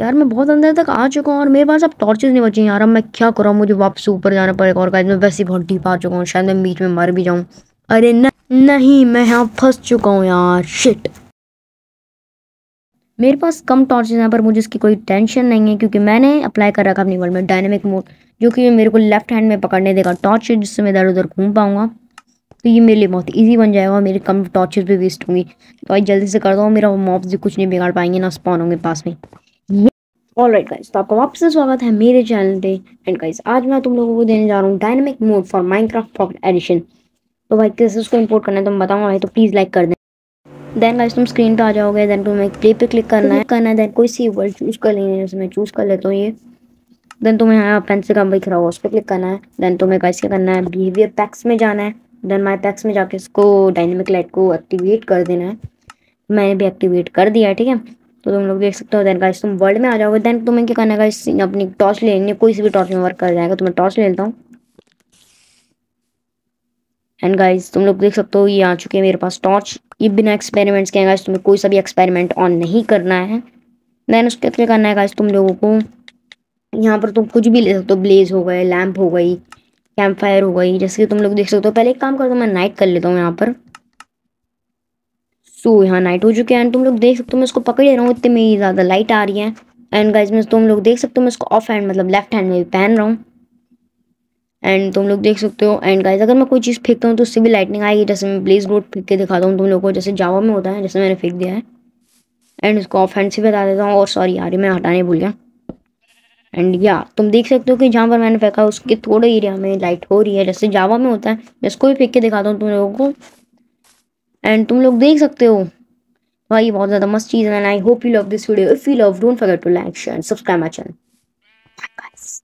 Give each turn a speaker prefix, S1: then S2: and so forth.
S1: यार मैं बहुत अंदर तक आ चुका हूँ और मेरे पास अब टॉर्चेस नहीं बचे यार अब मैं क्या करूँ मुझे वापस ऊपर जाना पड़ेगा और गाइस मैं वैसे बहुत डीप आ चुका हूँ शायद मैं बीच में मर भी जाऊँ अरे न, नहीं मैं यहाँ फंस चुका हूँ यार शिट मेरे पास कम टॉर्चेज हैं पर मुझे इसकी कोई टेंशन नहीं है क्योंकि मैंने अप्लाई कर रखा अपनी वर्ल्ड में डायनेमिक मोड जो कि मेरे को लेफ्ट हैंड में पकड़ने देगा टॉर्च जिससे मैं इधर उधर घूम पाऊँगा तो ये मेरे लिए बहुत ईजी बन जाएगा मेरे कम टॉर्चेज भी वेस्ट होंगी तो भाई जल्दी से कर दो मेरा मॉब्स भी कुछ नहीं बिगाड़ पाएंगे ना स्पॉन होंगे पास में ऑल राइट गाइज तो आपका वापस से स्वागत है मेरे चैनल पे एंड गाइज आज मैं तुम लोगों को देने जा रहा हूँ dynamic mode for Minecraft pocket edition तो भाई कैसे उसको इंपोर्ट करना है तुम तो बताऊँ भाई तो प्लीज़ लाइक कर दें देन गाइज तुम स्क्रीन पे आ जाओगे देन तुम्हें प्ले पे क्लिक करना है करना है देन कोई सी वर्ड चूज़ कर लेनी है मैं चूज़ कर लेता हूँ ये देन तुम्हें यहाँ पेंसिल का बिखरा हुआ उस पर क्लिक करना है देन तुम्हें गाइज क्या करना है बिहेवियर पैक्स में जाना है देन माई पैक्स में जाके इसको डायनेमिक लाइट को एक्टिवेट कर देना है मैंने भी एक्टिवेट कर दिया ठीक है तो तुम लोग देख सकते हो देन गाइस तुम वर्ल्ड में आ जाओगे देन तुम्हें क्या करना गाइस अपनी टॉर्च ले लेनी है कोई सी भी टॉर्च में वर्क कर जाएगा तो मैं टॉर्च ले लेता हूँ एंड गाइस तुम लोग देख सकते हो ये आ चुके हैं मेरे पास टॉर्च ये बिना एक्सपेरिमेंट्स के हैं गाइस तुम्हें कोई सा भी एक्सपेरिमेंट ऑन नहीं करना है देन उसके क्या करना है गाइस तुम लोगों को यहाँ पर तुम कुछ भी ले सकते हो ब्लेज हो गए लैम्प हो गई कैंप फायर हो गई जैसे कि तुम लोग देख सकते हो पहले एक काम करता हूँ मैं नाइट कर लेता हूँ यहाँ पर सो so, यहाँ नाइट हो चुके हैं एंड तुम लोग देख सकते हो मैं इसको पकड़ ले रहा हूँ इतने में ही ज़्यादा लाइट आ रही है एंड गाइज में तुम लोग देख सकते हो मैं इसको ऑफ हैंड मतलब लेफ्ट हैंड में भी पहन रहा हूँ एंड तुम लोग देख सकते हो एंड गाइज अगर मैं कोई चीज़ फेंकता हूँ तो उससे भी लाइटनिंग आएगी जैसे मैं ब्लेज रोड फेंक के दिखाता हूँ तुम लोग को जैसे जावा में होता है जैसे मैंने फेंक दिया है एंड उसको ऑफ हैंड से बता देता हूँ और सॉरी यार मैं हटाने भूल गया एंड या तुम देख सकते हो कि जहाँ पर मैंने फेंका उसके थोड़े एरिया में लाइट हो रही है जैसे जावा में होता है मैं इसको भी फेंक के दिखाता हूँ तुम लोगों को एंड तुम लोग देख सकते हो भाई बहुत ज़्यादा मस्त चीज़ है and I hope you love this video if you love don't forget to like share and subscribe my channel bye guys